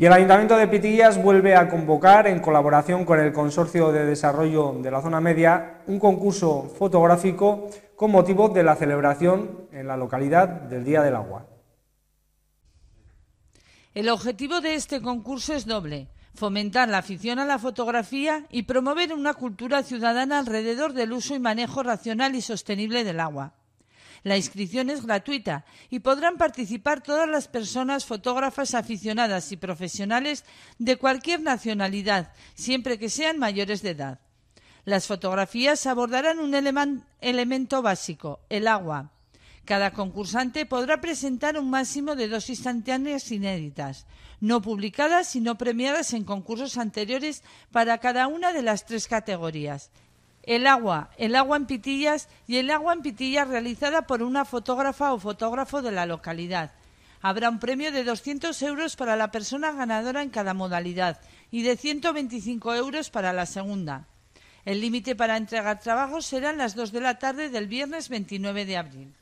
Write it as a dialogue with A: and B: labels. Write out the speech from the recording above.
A: Y el Ayuntamiento de Pitillas vuelve a convocar, en colaboración con el Consorcio de Desarrollo de la Zona Media, un concurso fotográfico con motivo de la celebración en la localidad del Día del Agua.
B: El objetivo de este concurso es doble fomentar la afición a la fotografía y promover una cultura ciudadana alrededor del uso y manejo racional y sostenible del agua. La inscripción es gratuita y podrán participar todas las personas fotógrafas aficionadas y profesionales de cualquier nacionalidad, siempre que sean mayores de edad. Las fotografías abordarán un elemento básico, el agua. Cada concursante podrá presentar un máximo de dos instantáneas inéditas, no publicadas y no premiadas en concursos anteriores para cada una de las tres categorías, el agua, el agua en pitillas y el agua en pitillas realizada por una fotógrafa o fotógrafo de la localidad. Habrá un premio de 200 euros para la persona ganadora en cada modalidad y de 125 euros para la segunda. El límite para entregar trabajos será a las dos de la tarde del viernes 29 de abril.